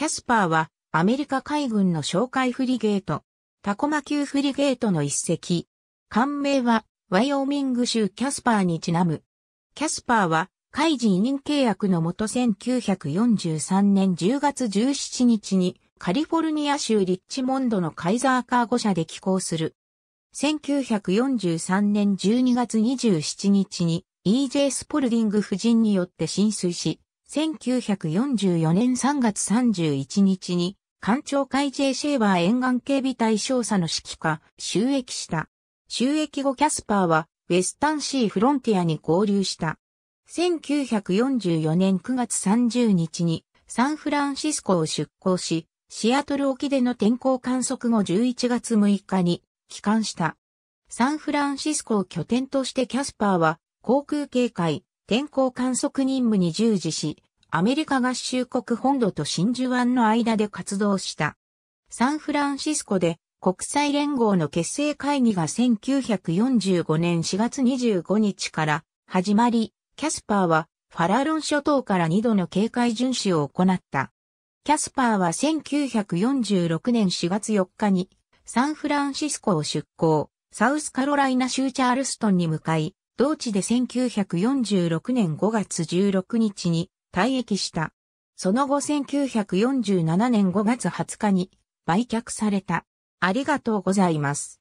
キャスパーはアメリカ海軍の哨戒フリゲート、タコマ級フリゲートの一隻。艦名はワイオミング州キャスパーにちなむ。キャスパーは海事委任契約のもと1943年10月17日にカリフォルニア州リッチモンドのカイザーカー5社で寄港する。1943年12月27日に E.J. スポルディング夫人によって浸水し、1944年3月31日に、艦長会 J シェーバー沿岸警備隊少佐の指揮下、収益した。収益後キャスパーは、ウェスタンシーフロンティアに合流した。1944年9月30日に、サンフランシスコを出港し、シアトル沖での天候観測後11月6日に、帰還した。サンフランシスコを拠点としてキャスパーは、航空警戒、天候観測任務に従事し、アメリカ合衆国本土と真珠湾の間で活動した。サンフランシスコで国際連合の結成会議が1945年4月25日から始まり、キャスパーはファラロン諸島から2度の警戒巡視を行った。キャスパーは1946年4月4日にサンフランシスコを出港、サウスカロライナ州チャールストンに向かい、同地で1946年5月16日に退役した。その後1947年5月20日に売却された。ありがとうございます。